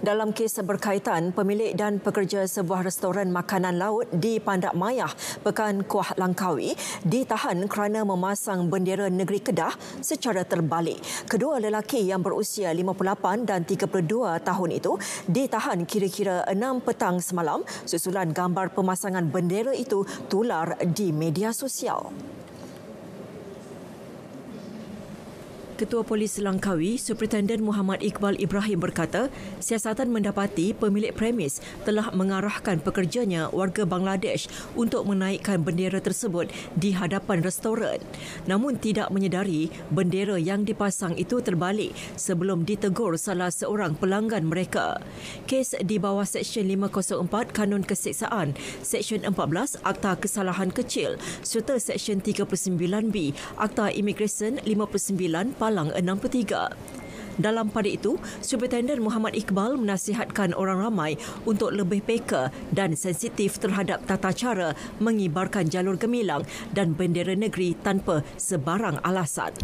Dalam kes berkaitan, pemilik dan pekerja sebuah restoran makanan laut di Pandak Mayah, Pekan Kuah Langkawi, ditahan kerana memasang bendera negeri Kedah secara terbalik. Kedua lelaki yang berusia 58 dan 32 tahun itu ditahan kira-kira 6 petang semalam susulan gambar pemasangan bendera itu tular di media sosial. Ketua Polis Langkawi, Superintendent Muhammad Iqbal Ibrahim berkata, siasatan mendapati pemilik premis telah mengarahkan pekerjanya warga Bangladesh untuk menaikkan bendera tersebut di hadapan restoran. Namun tidak menyedari bendera yang dipasang itu terbalik sebelum ditegur salah seorang pelanggan mereka. Kes di bawah Seksyen 504 Kanun Keseksaan, Seksyen 14 Akta Kesalahan Kecil serta Seksyen 39B Akta Immigration 59 Palang 63. Dalam pada itu, Superintendent Muhammad Iqbal menasihatkan orang ramai untuk lebih peka dan sensitif terhadap tata cara mengibarkan jalur gemilang dan bendera negeri tanpa sebarang alasan.